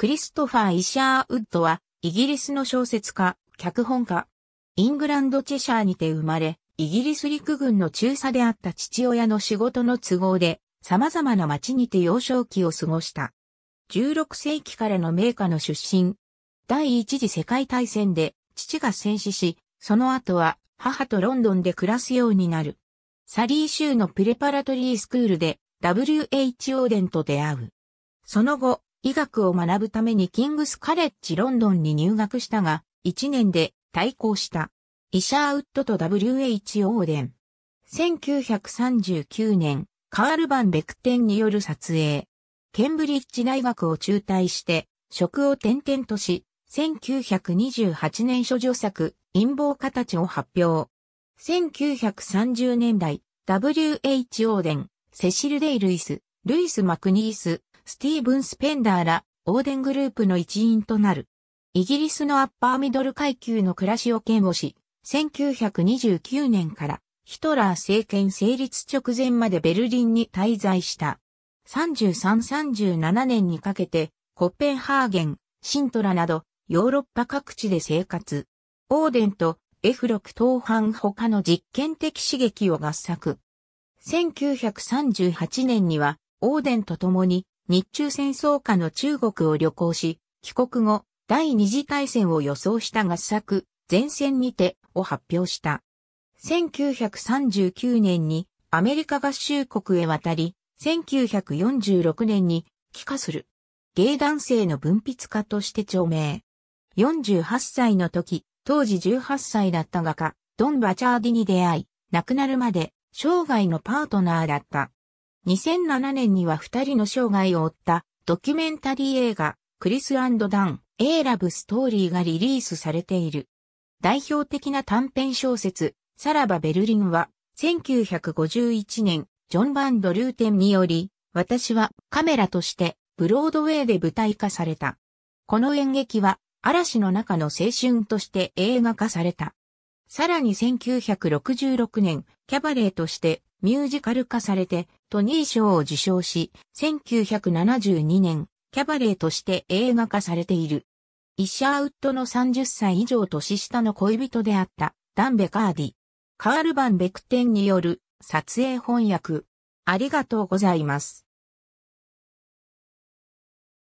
クリストファー・イシャーウッドは、イギリスの小説家、脚本家。イングランドチェシャーにて生まれ、イギリス陸軍の中佐であった父親の仕事の都合で、様々な町にて幼少期を過ごした。16世紀からの名家の出身。第一次世界大戦で父が戦死し、その後は母とロンドンで暮らすようになる。サリー州のプレパラトリースクールで WHO デンと出会う。その後、医学を学ぶためにキングスカレッジロンドンに入学したが、1年で対抗した。イシャーウッドと W.H. オーデン。1939年、カール・バン・ベクテンによる撮影。ケンブリッジ大学を中退して、職を転々とし、1928年諸女作、陰謀形を発表。1930年代、W.H. オーデン、セシル・デイ・ルイス、ルイス・マクニース、スティーブン・スペンダーら、オーデングループの一員となる。イギリスのアッパーミドル階級の暮らしを嫌悪し、1929年からヒトラー政権成立直前までベルリンに滞在した。3337年にかけて、コッペンハーゲン、シントラなど、ヨーロッパ各地で生活。オーデンとエフロク東半、他の実験的刺激を合作。1938年には、オーデンと共に日中戦争下の中国を旅行し、帰国後、第二次大戦を予想した合作、前線にてを発表した。1939年にアメリカ合衆国へ渡り、1946年に帰化する。芸男性の文筆家として著名。48歳の時、当時18歳だった画家、ドン・バチャーディに出会い、亡くなるまで生涯のパートナーだった。2007年には二人の生涯を追ったドキュメンタリー映画クリスダン、A ラブストーリーがリリースされている。代表的な短編小説、サラバ・ベルリンは、1951年、ジョン・バンド・ルーテンにより、私はカメラとしてブロードウェイで舞台化された。この演劇は、嵐の中の青春として映画化された。さらに1966年、キャバレーとしてミュージカル化されてトニー賞を受賞し、1972年、キャバレーとして映画化されている。イシャーウッドの30歳以上年下の恋人であったダン・ベカーディ。カール・バン・ベクテンによる撮影翻訳。ありがとうございます。